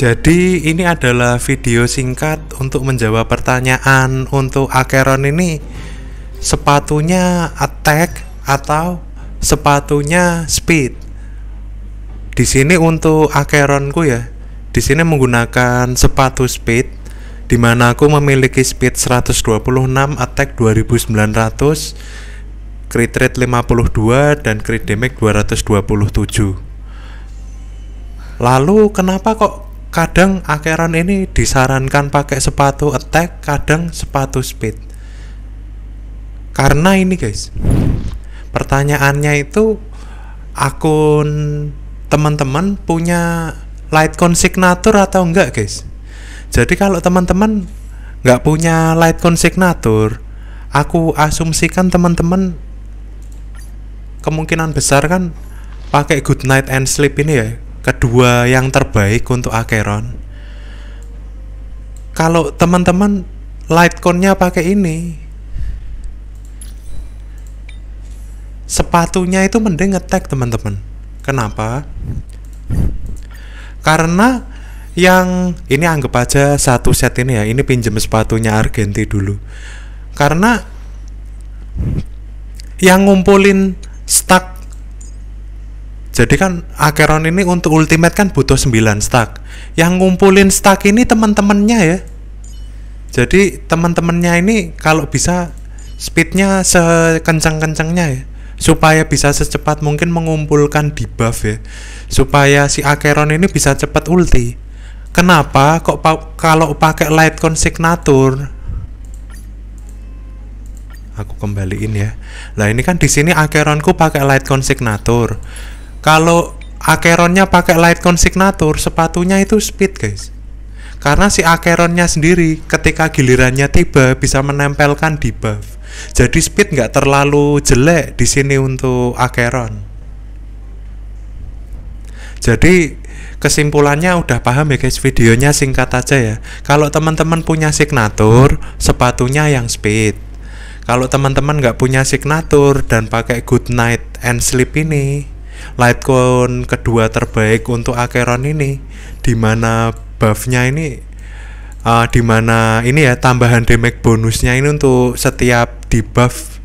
Jadi ini adalah video singkat untuk menjawab pertanyaan untuk Acheron ini sepatunya attack atau sepatunya speed. Di sini untuk Acheronku ya. Di sini menggunakan sepatu speed di mana aku memiliki speed 126, attack 2900, crit rate 52 dan crit damage 227. Lalu kenapa kok kadang akhiran ini disarankan pakai sepatu attack kadang sepatu speed karena ini guys pertanyaannya itu akun teman-teman punya Litecoin signature atau enggak guys jadi kalau teman-teman nggak punya Litecoin signature aku asumsikan teman-teman kemungkinan besar kan pakai good night and sleep ini ya kedua yang terbaik untuk Acheron kalau teman-teman Lightconnya nya pakai ini sepatunya itu mending ngetek teman-teman kenapa karena yang ini anggap aja satu set ini ya ini pinjem sepatunya Argenti dulu karena yang ngumpulin jadi kan Acheron ini untuk ultimate kan butuh 9 stack. Yang ngumpulin stack ini teman-temannya ya. Jadi teman-temannya ini kalau bisa speednya sekencang-kencangnya ya supaya bisa secepat mungkin mengumpulkan di buff ya supaya si Acheron ini bisa cepat ulti kenapa kok pa kalau pakai light Consignatur? aku kembaliin ya nah ini kan di sini Acheronku pakai light Consignatur kalau Acheronnya pakai light Consignatur, sepatunya itu speed guys. Karena si Acheronnya sendiri ketika gilirannya tiba bisa menempelkan di buff. Jadi speed nggak terlalu jelek di sini untuk Acheron. Jadi kesimpulannya udah paham ya guys, videonya singkat aja ya. Kalau teman-teman punya signatur, sepatunya yang speed. Kalau teman-teman nggak punya signatur dan pakai good night and sleep ini, Litecoin kedua terbaik untuk Acheron ini di mana buffnya ini uh, mana ini ya tambahan damage bonusnya ini untuk setiap di buff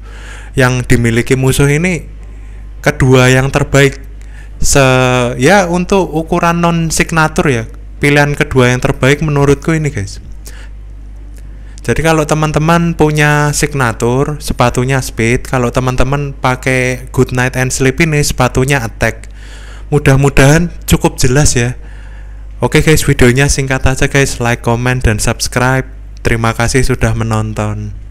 yang dimiliki musuh ini kedua yang terbaik se ya untuk ukuran non signature ya pilihan kedua yang terbaik menurutku ini guys jadi kalau teman-teman punya signature, sepatunya speed, kalau teman-teman pakai good night and sleep ini sepatunya attack. Mudah-mudahan cukup jelas ya. Oke guys, videonya singkat aja guys. Like, comment dan subscribe. Terima kasih sudah menonton.